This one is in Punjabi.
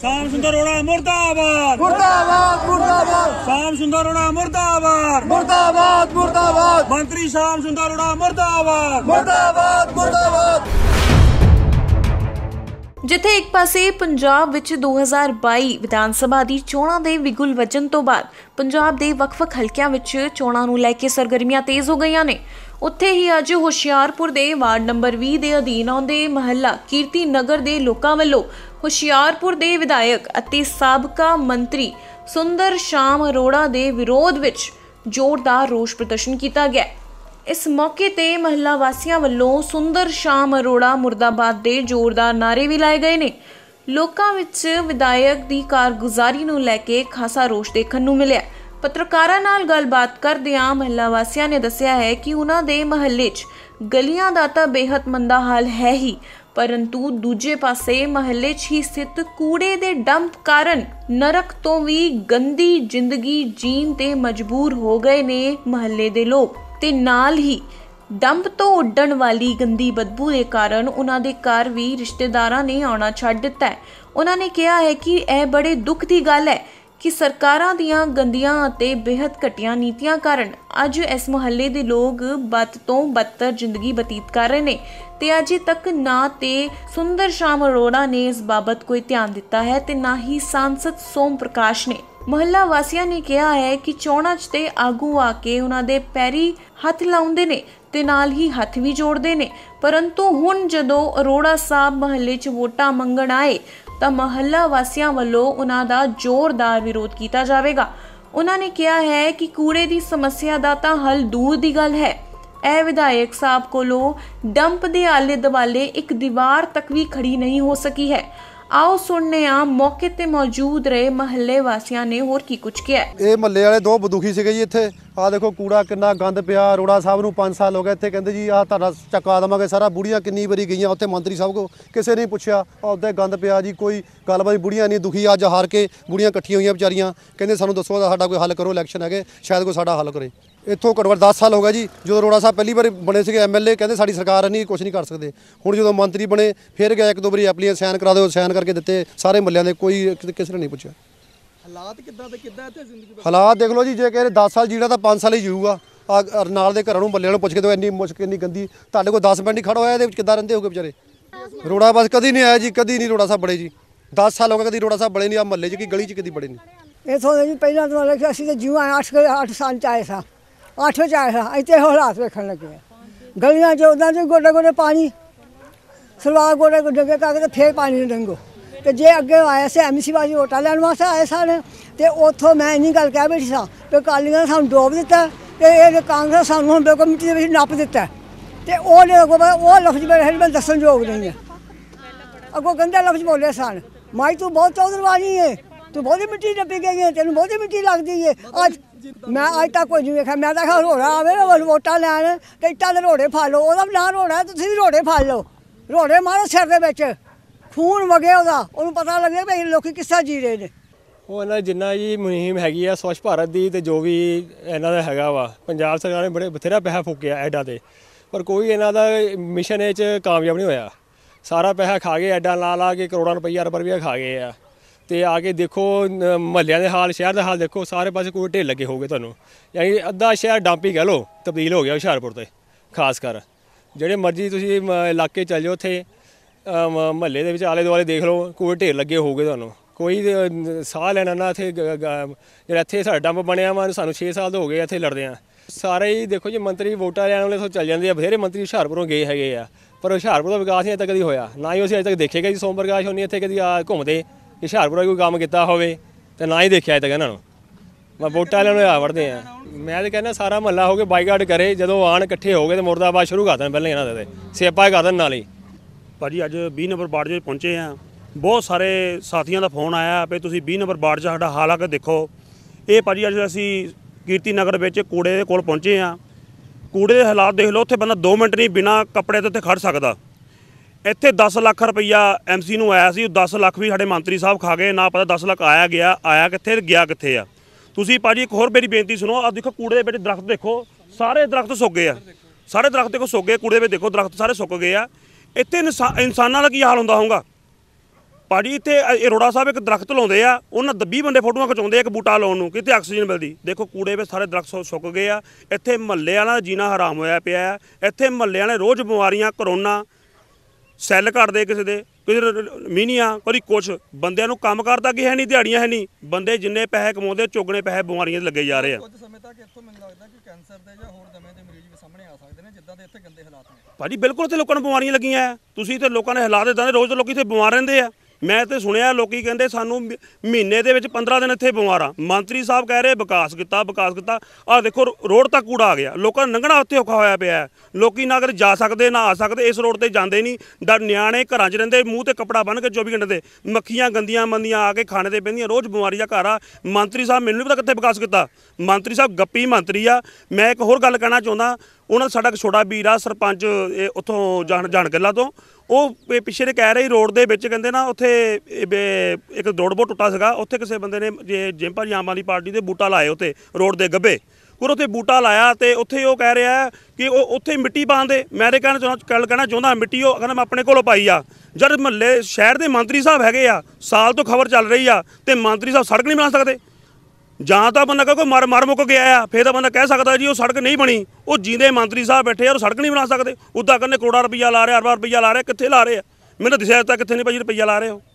ਸ਼ਾਮ ਸੁੰਦਰ ਰੋੜਾ ਮੁਰਦਾਬਾਦ ਮੁਰਦਾਬਾਦ ਮੁਰਦਾਬਾਦ ਸ਼ਾਮ ਸੁੰਦਰ ਰੋੜਾ ਮੁਰਦਾਬਾਦ ਮੁਰਦਾਬਾਦ ਮੁਰਦਾਬਾਦ ਮੰਤਰੀ ਸ਼ਾਮ ਸੁੰਦਰ ਰੋੜਾ ਮੁਰਦਾਬਾਦ ਮੁਰਦਾਬਾਦ ਮੁਰਦਾਬਾਦ ਜਿੱਥੇ ਇੱਕ ਪਾਸੇ ਪੰਜਾਬ ਵਿੱਚ 2022 ਵਿਧਾਨ ਸਭਾ ਦੀ ਚੋਣਾਂ ਦੇ ਵਿਗੁਲ ਵਜਨ ਤੋਂ ਬਾਅਦ ਪੰਜਾਬ ਦੇ ਵੱਖ-ਵੱਖ ਹਲਕਿਆਂ ਵਿੱਚ ਚੋਣਾਂ ਨੂੰ ਲੈ ਕੇ ਸਰਗਰਮੀਆਂ ਤੇਜ਼ ਹੋ ਗਈਆਂ ਨੇ ਉੱਥੇ ਹੀ ਅੱਜ ਹੁਸ਼ਿਆਰਪੁਰ ਦੇ ਵਾਰਡ ਨੰਬਰ 20 ਦੇ ਅਧੀਨ ਆਉਂਦੇ ਮਹੱਲਾ ਕੀਰਤੀ ਨਗਰ ਦੇ ਲੋਕਾਂ ਵੱਲੋਂ ਹੁਸ਼ਿਆਰਪੁਰ ਦੇ ਵਿਧਾਇਕ ਅਤੇ ਸਾਬਕਾ ਮੰਤਰੀ ਸੁੰਦਰ ਸ਼ਾਮ ਅਰੋੜਾ ਦੇ ਵਿਰੋਧ ਵਿੱਚ ਜ਼ੋਰਦਾਰ ਰੋਸ ਪ੍ਰਦਰਸ਼ਨ ਕੀਤਾ ਗਿਆ ਇਸ ਮੌਕੇ ਤੇ ਮਹੱਲਾ ਵਾਸੀਆਂ ਵੱਲੋਂ ਸੁੰਦਰ ਸ਼ਾਮ ਅਰੋੜਾ ਮੁਰਦਾਬਾਦ ਦੇ ਜ਼ੋਰਦਾਰ ਨਾਰੇ ਵੀ ਲਾਏ ਗਏ ਨੇ ਲੋਕਾਂ ਵਿੱਚ ਵਿਧਾਇਕ ਦੀ ਕਾਰਗੁਜ਼ਾਰੀ ਨੂੰ ਲੈ ਕੇ ਖਾਸਾ ਰੋਸ ਦੇਖਣ ਨੂੰ ਮਿਲਿਆ ਪੱਤਰਕਾਰਾਂ ਨਾਲ ਗੱਲਬਾਤ ਕਰਦਿਆਂ ਮਹਿਲਾ ਵਾਸੀਆਂ ਨੇ ਦੱਸਿਆ ਹੈ ਕਿ ਉਹਨਾਂ ਦੇ ਮਹੱਲੇ 'ਚ ਗਲੀਆਂ ਦਾ ਤਾਂ ਬੇਹੱਦ ਮੰਦਾ ਹਾਲ ਹੈ ਹੀ ਪਰੰਤੂ ਦੂਜੇ ਪਾਸੇ ਮਹੱਲੇ 'ਚ ਹੀ ਸਥਿਤ ਕੂੜੇ ਦੇ ਡੰਪ ਕਾਰਨ ਨਰਕ ਤੋਂ ਵੀ ਗੰਦੀ ਜ਼ਿੰਦਗੀ ਜੀਣ ਤੇ ਮਜਬੂਰ ਹੋ ਗਏ ਨੇ ਮਹੱਲੇ ਦੇ ਲੋਕ ਤੇ ਨਾਲ ਹੀ ਡੰਪ ਤੋਂ ਉੱਡਣ ਵਾਲੀ ਗੰਦੀ ਬਦਬੂ ਦੇ ਕਾਰਨ ਉਹਨਾਂ ਦੇ ਘਰ ਵੀ ਰਿਸ਼ਤੇਦਾਰਾਂ ਨੇ ਆਉਣਾ ਛੱਡ ਦਿੱਤਾ ਹੈ ਉਹਨਾਂ ਨੇ ਕਿਹਾ ਹੈ ਕਿ ਇਹ ਬੜੇ ਦੁੱਖ ਦੀ ਗੱਲ ਹੈ ਕਿ ਸਰਕਾਰਾਂ ਦੀਆਂ ਗੰਦੀਆਂ ਅਤੇ ਬੇਹਤ ਘਟੀਆਂ ਨੀਤੀਆਂ ਕਾਰਨ ਅੱਜ ਇਸ ਮੁਹੱਲੇ ਦੇ ਲੋਕ ਬੱਤ ਤੋਂ ਬੱਤਰ ਜ਼ਿੰਦਗੀ ਬਤੀਤ ਕਰ ਰਹੇ ਨੇ ਤੇ ਅਜੇ ਤੱਕ ਨਾ ਤੇ ਸੁੰਦਰ ਸ਼ਾਮ ਅਰੋੜਾ ਨੇ ਇਸ ਬਾਬਤ ਕੋਈ ਧਿਆਨ ਦਿੱਤਾ ਹੈ ਤੇ ਨਾ ਹੀ ਸੰਸਦ ਸੋਮ ਪ੍ਰਕਾਸ਼ ਨੇ ਮਹੱਲਾ ਵਾਸੀਆਂ ਨੇ ਕਿਹਾ ਹੈ ਕਿ ਚੋਣਾਂ 'ਚ ਤੇ ਆਗੂ ਆ ਕੇ ਉਹਨਾਂ ਦੇ ਪੈਰੀ ਹੱਥ ਲਾਉਂਦੇ ਨੇ ਤੇ ਨਾਲ ਹੀ ਹੱਥ ਵੀ ਜੋੜਦੇ ਨੇ ਪਰੰਤੂ ਹੁਣ ਜਦੋਂ ਅਰੋੜਾ ਸਾਹਿਬ ਮਹੱਲੇ 'ਚ ਵੋਟਾਂ ਮੰਗਣ ਆਏ ਤਾਂ ਮਹੱਲਾ ਵਾਸੀਆਂ ਵੱਲੋਂ ਉਹਨਾਂ ਦਾ ਜ਼ੋਰਦਾਰ ਵਿਰੋਧ ਕੀਤਾ ਜਾਵੇਗਾ ਉਹਨਾਂ ਨੇ ਕਿਹਾ ਹੈ ਕਿ ਕੂੜੇ ਦੀ ਸਮੱਸਿਆ ਦਾ ਤਾਂ ਹੱਲ ਦੂਰ ਦੀ ਗੱਲ ਹੈ ਇਹ ਵਿਧਾਇਕ ਸਾਹਿਬ ਕੋਲੋਂ ਡੰਪ ਦੇ ਆਲੇ ਦੁਆਲੇ ਇੱਕ ਦੀਵਾਰ ਤੱਕ ਵੀ ਖੜੀ ਨਹੀਂ ਹੋ ਸਕੀ ਹੈ ਆਓ ਸੁਣਨੇ ਆ ਮੌਕੇ ਤੇ ਮੌਜੂਦ ਰਹੇ ਮਹੱਲੇ ਵਾਸੀਆਂ ਨੇ ਹੋਰ ਕੀ ਕੁਝ ਕਿਹਾ ਇਹ ਮਹੱਲੇ ਵਾਲੇ ਦੋ ਬਦੁਖੀ ਸੀਗੇ ਜੀ ਇੱਥੇ ਆਹ ਦੇਖੋ ਕੂੜਾ ਕਿੰਨਾ ਗੰਦ ਪਿਆ ਰੋੜਾ ਸਾਹਿਬ ਨੂੰ 5 ਸਾਲ ਹੋ ਗਏ ਇੱਥੇ ਕਹਿੰਦੇ ਜੀ ਆਹ ਤੁਹਾਡਾ ਚੱਕਾ ਦਵਾਂਗੇ ਸਾਰਾ ਬੁੜੀਆਂ ਕਿੰਨੀ ਵਾਰੀ ਗਈਆਂ ਉੱਥੇ ਮੰਤਰੀ ਸਾਹਿਬ ਕੋ ਕਿਸੇ ਨੇ ਪੁੱਛਿਆ ਉਹਦੇ ਗੰਦ ਪਿਆ ਜੀ ਕੋਈ ਗੱਲਬਾਤ ਬੁੜੀਆਂ ਨਹੀਂ ਦੁਖੀ ਅੱਜ ਹਾਰ ਕੇ ਬੁੜੀਆਂ ਇਕੱਠੀਆਂ ਹੋਈਆਂ ਵਿਚਾਰੀਆਂ ਕਹਿੰਦੇ ਸਾਨੂੰ ਦੱਸੋ ਸਾਡਾ ਕੋਈ ਹੱਲ ਕਰੋ ਇਲੈਕਸ਼ਨ ਹੈਗੇ ਸ਼ਾਇਦ ਕੋਈ ਸਾਡਾ ਹੱਲ ਕਰੇ ਇੱਥੋਂ ਘਟਵਰ 10 ਸਾਲ ਹੋ ਗਿਆ ਜੀ ਜਦੋਂ ਰੋੜਾ ਸਾਹਿਬ ਪਹਿਲੀ ਵਾਰ ਬਣੇ ਸੀਗੇ ਐਮਐਲਏ ਕਹਿੰਦੇ ਸਾਡੀ ਸਰਕਾਰ ਨਹੀਂ ਕੁਝ ਨਹੀਂ ਕਰ ਸਕਦੇ ਹੁਣ ਜਦੋਂ ਮੰਤਰੀ ਬਣੇ ਫਿਰ ਗਿਆ ਇੱਕ ਦੋ ਵਾਰੀ ਐਪਲੀਕੇਸ਼ਨ ਸਾਈਨ ਕਰਾ ਦਿਓ ਸਾਈਨ ਕਰਕੇ ਦਿੱਤੇ ਸਾਰੇ ਮੁੱਲਿਆਂ ਦੇ ਕੋਈ ਕਿਸੇ ਨੇ ਨਹੀਂ ਪੁੱਛਿਆ ਹਾਲਾਤ ਕਿੱਦਾਂ ਤੇ ਕਿੱਦਾਂ ਇੱਥੇ ਜ਼ਿੰਦਗੀ ਹਾਲਾਤ ਦੇਖ ਲਓ ਜੀ ਜੇ ਕਿ 10 ਸਾਲ ਜੀਣਾ ਤਾਂ 5 ਸਾਲ ਹੀ ਜੀਊਗਾ ਆ ਨਾਲ ਦੇ ਘਰਾਂ ਨੂੰ ਬੱਲੇ ਨੂੰ ਪੁੱਛ ਕੇ ਤੋ ਇੰਨੀ ਮੁਸ਼ਕਿਲ ਇੰਨੀ ਗੰਦੀ ਤੁਹਾਡੇ ਕੋਲ 10 ਮਿੰਟ ਹੀ ਖੜਾ ਹੋਇਆ ਇਹਦੇ ਵਿੱਚ ਕਿੱਦਾਂ ਰਹਿੰਦੇ ਹੋਗੇ ਵਿਚਾਰੇ ਰੋੜਾ ਬਸ ਕਦੀ ਨਹੀਂ ਆਇਆ ਜੀ ਕਦੀ ਨਹੀਂ ਰੋੜਾ ਸਾਹਿਬ ਬੜੇ ਜੀ 10 ਸਾਲ ਹੋ ਗਏ ਕਦੀ ਰੋੜਾ ਸਾਹਿਬ ਬੜੇ ਨਹੀਂ ਆ ਮਹੱਲੇ 'ਚ ਕੀ ਗਲੀ 'ਚ ਕਦੀ ਬੜੇ ਨਹੀਂ ਇਥੋਂ ਜੀ ਪਹਿਲਾਂ ਤੋਂ ਲੱਗ ਅਸੀਂ ਤੇ ਜੀਵਾਂ 8 8 ਸਾਲ ਚ ਆਏ ਸਾਂ 8 ਚ ਆਏ ਸਾਂ ਇੱਥੇ ਹਾਲਾਤ ਵੇਖਣ ਲੱਗੇ ਗਲੀਆਂ 'ਚ ਉਦਾਂ ਦੇ ਗੋਡੇ ਗੋਡੇ ਪਾਣੀ ਸਲਵਾਰ ਗੋਡੇ ਗੋਡੇ ਕਰਕੇ ਫੇਰ ਪਾਣੀ ਡੰਗੋ ਤੇ ਜੇ ਅੱਗੇ ਆਇਆ ਸੀ ਐਮਸੀ ਵਾਲੀ ਹੋਟਲ ਲੈਣ ਵਾਸਤੇ ਆਏ ਸਨ ਤੇ ਉੱਥੋਂ ਮੈਂ ਇੰਨੀ ਗੱਲ ਕਹਿ ਬੈਠੀ ਸਾਂ ਕਿ ਕਾਲੀਆਂ ਸਾਨੂੰ ਡੋਬ ਦਿੱਤਾ ਤੇ ਇਹ ਕਾਂਗਰਸ ਸਾਨੂੰ ਹੁਣ ਬਿਲਕੁਲ ਮਿੱਟੀ ਦੇ ਵਿੱਚ ਨੱਪ ਦਿੱਤਾ ਤੇ ਉਹ ਲੋਕ ਉਹ ਲਫ਼ਜ਼ ਮੇਰੇ ਹੱਥ ਦੱਸਣ ਯੋਗ ਨਹੀਂ ਹੈ ਅੱਗੋਂ ਗੰਦੇ ਲਫ਼ਜ਼ ਬੋਲੇ ਸਨ ਮਾਈ ਤੂੰ ਬਹੁਤ ਚੌਧਰਵਾਨੀ ਹੈ ਤੂੰ ਬਹੁਤੀ ਮਿੱਟੀ ਨੱਪੀ ਗਈ ਹੈ ਤੈਨੂੰ ਬਹੁਤੀ ਮਿੱਟੀ ਲੱਗਦੀ ਹੈ ਅੱਜ ਮੈਂ ਅੱਜ ਤੱਕ ਕੋਈ ਨਹੀਂ ਵੇਖਿਆ ਮੈਂ ਤਾਂ ਖਾ ਰੋੜਾ ਆਵੇ ਨਾ ਵੋਟਾਂ ਲੈਣ ਤੇ ਦੇ ਰੋੜੇ ਫਾ ਲਓ ਉਹਦਾ ਵੀ ਨਾ ਰੋੜਾ ਤੁਸੀਂ ਵੀ ਰੋੜੇ ਫਾ ਲਓ ਰੋੜੇ ਮਾਰੋ ਸਿਰ ਦੇ ਵਿੱਚ ਖੂਨ ਵਗਿਆ ਉਹਦਾ ਉਹਨੂੰ ਪਤਾ ਲੱਗਿਆ ਵੀ ਲੋਕੀ ਕਿੱਸਾ ਜੀ ਰਹੇ ਨੇ ਉਹ ਇਹਨਾਂ ਜਿੰਨਾ ਜੀ ਮੁਹਿੰਮ ਹੈਗੀ ਆ ਸਵੱਛ ਭਾਰਤ ਦੀ ਤੇ ਜੋ ਵੀ ਇਹਨਾਂ ਦਾ ਹੈਗਾ ਵਾ ਪੰਜਾਬ ਸਰਕਾਰ ਨੇ ਬੜੇ ਬਥੇਰਾ ਪੈਸਾ ਫੂਕਿਆ ਐਡਾ ਤੇ ਪਰ ਕੋਈ ਇਹਨਾਂ ਦਾ ਮਿਸ਼ਨ ਇਹ ਚ ਕਾਮਯਾਬ ਨਹੀਂ ਹੋਇਆ ਸਾਰਾ ਪੈਸਾ ਖਾ ਗਏ ਐਡਾ ਲਾ ਲਾ ਕੇ ਕਰੋੜਾਂ ਰੁਪਈਆ ਰਬਰ ਵੀ ਖਾ ਗਏ ਆ ਤੇ ਆ ਕੇ ਦੇਖੋ ਮਹੱਲਿਆਂ ਦੇ ਹਾਲ ਸ਼ਹਿਰ ਦਾ ਹਾਲ ਦੇਖੋ ਸਾਰੇ ਪਾਸੇ ਕੋਈ ਢੇਲ ਲੱਗੇ ਹੋਗੇ ਤੁਹਾਨੂੰ ਯਾਨੀ ਅੱਧਾ ਸ਼ਹਿਰ ਡਾਂਪੀ ਕਹ ਲੋ ਤਬਦੀਲ ਹੋ ਗਿਆ ਹੁਸ਼ਿਆਰਪੁਰ ਤੇ ਖਾਸ ਕਰ ਜਿਹੜੇ ਮਰਜ਼ੀ ਤੁਸੀਂ ਇਲਾਕੇ ਚੱਲ ਜਾਓ ਉੱਥੇ ਮਹੱਲੇ ਦੇ ਵਿੱਚ ਆਲੇ ਦੁਆਲੇ ਦੇਖ ਲਓ ਕੋਈ ਢੇਰ ਲੱਗੇ ਹੋਗੇ ਤੁਹਾਨੂੰ ਕੋਈ ਸਾਹ ਲੈਣਾ ਨਾ ਇੱਥੇ ਜਿਹੜਾ ਇੱਥੇ ਸਾਡਾ ਡੰਪ ਬਣਿਆ ਵਾ ਸਾਨੂੰ 6 ਸਾਲ ਤੋਂ ਹੋ ਗਏ ਇੱਥੇ ਲੜਦੇ ਆ ਸਾਰੇ ਹੀ ਦੇਖੋ ਜੀ ਮੰਤਰੀ ਵੋਟਾਂ ਲੈਣ ਵਾਲੇ ਤੋਂ ਚੱਲ ਜਾਂਦੇ ਆ ਬਥੇਰੇ ਮੰਤਰੀ ਹੁਸ਼ਿਆਰਪੁਰੋਂ ਗਏ ਹੈਗੇ ਆ ਪਰ ਹੁਸ਼ਿਆਰਪੁਰ ਦਾ ਵਿਕਾਸ ਨਹੀਂ ਅਜੇ ਤੱਕ ਕਦੀ ਹੋਇਆ ਨਾ ਹੀ ਅਸੀਂ ਅਜੇ ਤੱਕ ਦੇਖੇਗਾ ਜੀ ਸੋਮ ਪ੍ਰਕਾਸ਼ ਹੋਣੀ ਇੱਥੇ ਕਦੀ ਆ ਘੁੰਮਦੇ ਕਿ ਹੁਸ਼ਿਆਰਪੁਰ ਕੋਈ ਕੰਮ ਕੀਤਾ ਹੋਵੇ ਤੇ ਨਾ ਹੀ ਦੇਖਿਆ ਅਜੇ ਤੱਕ ਇਹਨਾਂ ਨੂੰ ਮੈਂ ਵੋਟਾਂ ਲੈਣ ਆ ਆਵੜਦੇ ਆ ਮੈਂ ਤਾਂ ਕਹਿੰਦਾ ਸਾਰਾ ਮਹੱਲਾ ਹੋ ਕੇ ਬਾਈਕਾਟ ਕਰੇ ਜਦੋਂ ਆਣ ਇਕੱਠੇ ਹੋ ਗਏ ਤੇ ਮੁਰਦਾਬਾਦ ਸ਼ੁਰੂ ਕਰ ਦੇਣ ਪਹਿਲਾਂ ਇਹਨਾਂ ਦੇ ਸੇਪਾ ਕਰ ਦੇਣ ਨਾਲ ਹੀ ਭਾਜੀ ਅੱਜ 20 ਨੰਬਰ ਵਾਰਡ 'ਚ ਪਹੁੰਚੇ ਆ ਬਹੁਤ ਸਾਰੇ ਸਾਥੀਆਂ ਦਾ ਫੋਨ ਆਇਆ ਵੀ ਤੁਸੀਂ 20 ਨੰਬਰ ਵਾਰਡ 'ਚ ਸਾਡਾ ਹਾਲ ਆ ਦੇਖੋ ਇਹ ਭਾਜੀ ਅੱਜ ਅਸੀਂ ਕੀਰਤੀ ਨਗਰ ਵਿੱਚ ਕੂੜੇ ਦੇ ਕੋਲ ਪਹੁੰਚੇ ਆ ਕੂੜੇ ਦੇ ਹਾਲਾਤ ਦੇਖ ਲਓ ਉੱਥੇ ਬੰਦਾ 2 ਮਿੰਟ ਨਹੀਂ ਬਿਨਾ ਕੱਪੜੇ ਤੋਂ ਉੱਥੇ ਖੜ ਸਕਦਾ ਇੱਥੇ 10 ਲੱਖ ਰੁਪਈਆ ਐਮਸੀ ਨੂੰ ਆਇਆ ਸੀ 10 ਲੱਖ ਵੀ ਸਾਡੇ ਮੰਤਰੀ ਸਾਹਿਬ ਖਾ ਗਏ ਨਾ ਪਤਾ 10 ਲੱਖ ਆਇਆ ਗਿਆ ਆਇਆ ਕਿੱਥੇ ਤੇ ਗਿਆ ਕਿੱਥੇ ਆ ਤੁਸੀਂ ਭਾਜੀ ਇੱਕ ਹੋਰ ਮੇਰੀ ਬੇਨਤੀ ਸੁਣੋ ਆ ਦੇਖੋ ਕੂੜੇ ਦੇ ਵਿੱਚ ਦਰਖਤ ਦੇਖੋ ਸਾਰੇ ਦਰਖਤ ਸੁੱਕ ਗਏ ਆ ਸਾਰੇ ਦਰਖਤ ਦੇਖੋ ਸੁੱਕ ਗਏ ਕੂੜੇ ਦੇ ਵਿੱਚ ਦੇਖੋ ਦਰਖਤ ਸਾਰੇ ਸੁੱਕ ਗਏ ਆ ਇੱਥੇ ਇਨਸਾਨਾਂ ਦਾ ਕੀ ਹਾਲ ਹੁੰਦਾ ਹੋਊਗਾ ਪਾੜੀ ਇੱਥੇ ਅਰੋੜਾ ਸਾਹਿਬ ਇੱਕ ਦਰਖਤ ਲਾਉਂਦੇ ਆ ਉਹਨਾਂ ਦੱਬੀ ਬੰਦੇ ਫੋਟੋਆਂ ਖਿਚਾਉਂਦੇ ਆ ਇੱਕ ਬੂਟਾ ਲਾਉਣ ਨੂੰ ਕਿਤੇ ਆਕਸੀਜਨ ਮਿਲਦੀ ਦੇਖੋ ਕੂੜੇ ਵਿੱਚ ਸਾਰੇ ਦਰਖਤ ਸੁੱਕ ਗਏ ਆ ਇੱਥੇ ਮੱਲੇ ਵਾਲਾ ਜੀਣਾ ਹਰਾਮ ਹੋਇਆ ਪਿਆ ਇੱਥੇ ਮੱਲੇ ਵਾਲੇ ਰੋਜ਼ ਬਿਮਾਰੀਆਂ ਕਰੋਨਾ ਸੈੱਲ ਘਟਦੇ ਕਿਸੇ ਦੇ ਕੋਈ ਮੀਨੀਆ ਕੋਈ ਕੁਛ ਬੰਦਿਆਂ ਨੂੰ ਕੰਮ ਕਰਦਾ ਕਿ ਹੈ ਨਹੀਂ ਦਿਹਾੜੀਆਂ ਹੈ ਨਹੀਂ ਬੰਦੇ ਜਿੰਨੇ ਪੈਸੇ ਕਮਾਉਂਦੇ ਚੁਗਣੇ ਪੈਸੇ ਬਿਮਾਰੀਆਂ ਦੇ ਲੱਗੇ ਜਾ ਰਹੇ ਆ ਕੁਝ ਸਮੇਂ ਤੱਕ ਇੱਥੋਂ ਮੈਨੂੰ ਲੱਗਦਾ ਕਿ ਕੈਂਸਰ ਦੇ ਜਾਂ ਹੋਰ ਦਮੇ ਦੇ ਮਰੀਜ਼ ਵੀ ਸਾਹਮਣੇ ਆ ਸਕਦੇ ਨੇ ਜਿੱਦਾਂ ਦੇ ਇੱਥੇ ਗੰਦੇ ਹਾਲਾਤ ਨੇ ਭਾਜੀ ਬਿਲਕੁਲ ਇੱਥੇ ਲੋਕਾਂ ਨੂੰ ਬਿਮਾਰੀਆਂ ਲੱਗੀਆਂ ਤੁਸੀਂ ਤੇ ਲੋਕਾਂ ਨੇ ਹਾਲਾਤ ਇਦਾਂ ਦੇ ਰੋਜ਼ ਤੋਂ ਲੋਕੀ ਇੱਥੇ ਬਿਮਾਰ ਰਹਿੰਦੇ ਆ ਮੈਂ ਤੇ ਸੁਣਿਆ ਲੋਕੀ ਕਹਿੰਦੇ ਸਾਨੂੰ ਮਹੀਨੇ ਦੇ ਵਿੱਚ 15 ਦਿਨ ਇੱਥੇ ਬਿਮਾਰਾਂ ਮੰਤਰੀ ਸਾਹਿਬ ਕਹਿ ਰਹੇ ਵਿਕਾਸ ਕੀਤਾ ਵਿਕਾਸ ਕੀਤਾ ਆ ਦੇਖੋ ਰੋਡ ਤੱਕ ਕੂੜਾ ਆ ਗਿਆ ਲੋਕਾਂ ਨੰਗਣਾ ਲੰਘਣਾ ਉੱਥੇ ਔਖਾ ਹੋਇਆ ਪਿਆ ਲੋਕੀ ਨਾ ਅਗਰ ਜਾ ਸਕਦੇ ਨਾ ਆ ਸਕਦੇ ਇਸ ਰੋਡ ਤੇ ਜਾਂਦੇ ਨਹੀਂ ਡਰ ਨਿਆਣੇ ਘਰਾਂ 'ਚ ਰਹਿੰਦੇ ਮੂੰਹ ਤੇ ਕਪੜਾ ਬੰਨ ਕੇ 24 ਘੰਟੇ ਦੇ ਮੱਖੀਆਂ ਗੰਦੀਆਂ ਮੰਦੀਆਂ ਆ ਕੇ ਖਾਣੇ ਤੇ ਪੈਂਦੀਆਂ ਰੋਜ਼ ਬਿਮਾਰੀ ਦਾ ਘਰ ਆ ਮੰਤਰੀ ਸਾਹਿਬ ਮੈਨੂੰ ਵੀ ਪਤਾ ਕਿੱਥੇ ਵਿਕਾਸ ਕੀਤਾ ਮੰਤਰੀ ਸਾਹਿਬ ਗੱਪੀ ਮੰਤਰੀ ਆ ਮੈਂ ਇੱਕ ਹੋਰ ਗੱਲ ਕਹਿਣਾ ਚਾਹੁੰਦਾ ਉਹਨਾਂ ਦਾ ਸਾਡਾ ਛੋਟਾ ਵੀਰ ਆ ਸਰਪੰਚ ਇਹ ਉੱਥੋਂ ਜਾਣ ਜਾਣ ਗੱਲਾਂ ਤੋਂ ਉਹ ਪਿੱਛੇ ਦੇ ਕਹਿ ਰਹੀ ਰੋਡ ਦੇ ਵਿੱਚ ਕਹਿੰਦੇ ਨਾ ਉੱਥੇ ਇੱਕ ਦੌੜਬੋ ਟੁੱਟਾ ਸੀਗਾ ਉੱਥੇ ਕਿਸੇ ਬੰਦੇ ਨੇ ਜੇ ਜਿੰਪਾ ਜੀ ਆਮ ਆਦਮੀ ਪਾਰਟੀ ਦੇ ਬੂਟਾ ਲਾਏ ਉੱਥੇ ਰੋਡ ਦੇ ਗੱਬੇ ਕੋਰ ਉੱਥੇ ਬੂਟਾ ਲਾਇਆ ਤੇ ਉੱਥੇ ਉਹ ਕਹਿ ਰਿਹਾ ਕਿ ਉਹ ਉੱਥੇ ਮਿੱਟੀ ਪਾਉਂਦੇ ਮੈਂ ਤੇ ਚਾਹੁੰਦਾ ਕੱਲ ਕਹਿਣਾ ਚਾਹੁੰਦਾ ਮਿੱਟੀ ਉਹ ਕਹਿੰਦਾ ਮੈਂ ਆਪਣੇ ਕੋਲੋਂ ਪਾਈ ਆ ਜਦ ਮੱਲੇ ਸ਼ਹਿਰ ਦੇ ਮੰਤਰੀ ਸਾਹਿਬ ਹੈਗੇ ਆ ਸਾਲ ਤੋਂ ਖਬਰ ਚੱਲ ਰਹੀ ਆ ਤੇ ਮੰਤਰੀ ਸਾਹਿਬ ਸੜਕ ਨਹੀਂ ਬਣਾ ਸਕਦੇ ਜਾਂ ਤਾਂ ਬੰਦਾ ਕਹੇ ਕੋਈ ਮਰ ਮਰ ਮੁੱਕ ਗਿਆ ਆ ਫੇਰ ਤਾਂ ਬੰਦਾ ਕਹਿ ਸਕਦਾ ਜੀ ਉਹ ਸੜਕ ਨਹੀਂ ਬਣੀ ਉਹ ਜਿੰਦੇ ਮੰਤਰੀ ਸਾਹਿਬ ਬੈਠੇ ਉਹ ਸੜਕ ਨਹੀਂ ਬਣਾ ਸਕਦੇ ਉਦਾਂ ਕਰਨੇ ਕਰੋੜਾ ਰੁਪਈਆ ਲਾ ਰਹੇ ਅਰਬਾਂ ਰੁਪਈਆ ਲਾ ਰਿਹਾ ਕਿੱਥੇ ਲਾ ਰਿਹਾ ਮੈਨੂੰ ਦਿਸਿਆ ਤਾਂ ਕਿੱਥੇ ਨਹੀਂ ਭਾਈ ਰੁਪਈਆ ਲਾ ਰਹੇ ਹੋ